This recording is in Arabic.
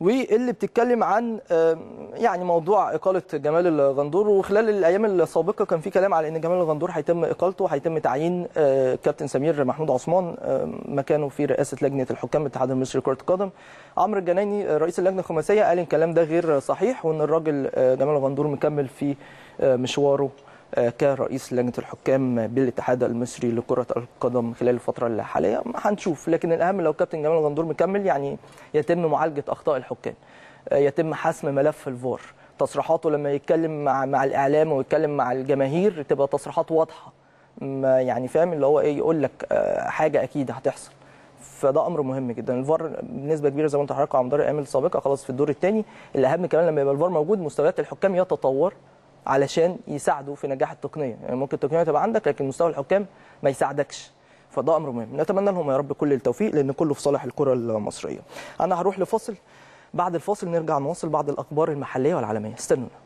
واللي بتتكلم عن يعني موضوع اقاله جمال الغندور وخلال الايام السابقه كان في كلام على ان جمال الغندور هيتم اقالته وهيتم تعيين آه، كابتن سمير محمود عثمان مكانه في رئاسه لجنه الحكام الاتحاد المصري لكره القدم عمرو الجنايني آه، رئيس اللجنه الخماسيه قال ان الكلام ده غير صحيح وان الراجل آه، جمال الغندور مكمل في مشواره آه، كرئيس لجنه الحكام بالاتحاد المصري لكره القدم خلال الفتره الحاليه هنشوف لكن الاهم لو كابتن جمال غندور مكمل يعني يتم معالجه اخطاء الحكام آه، يتم حسم ملف الفار تصريحاته لما يتكلم مع مع الاعلام ويتكلم مع الجماهير تبقى تصريحات واضحه ما يعني فاهم اللي هو ايه يقول لك آه، حاجه اكيد هتحصل فده امر مهم جدا الفار بنسبه كبيره زي ما انت حضرتك على مدار الايام السابقه خلاص في الدور الثاني الاهم كمان لما يبقى الفار موجود مستويات الحكام يتطور علشان يساعدوا في نجاح التقنيه يعني ممكن التقنيه تبقى عندك لكن مستوى الحكام ما يساعدكش فده امر مهم نتمنى لهم يا رب كل التوفيق لان كله في صالح الكره المصريه انا هروح لفاصل بعد الفاصل نرجع نواصل بعض الاخبار المحليه والعالميه استنونا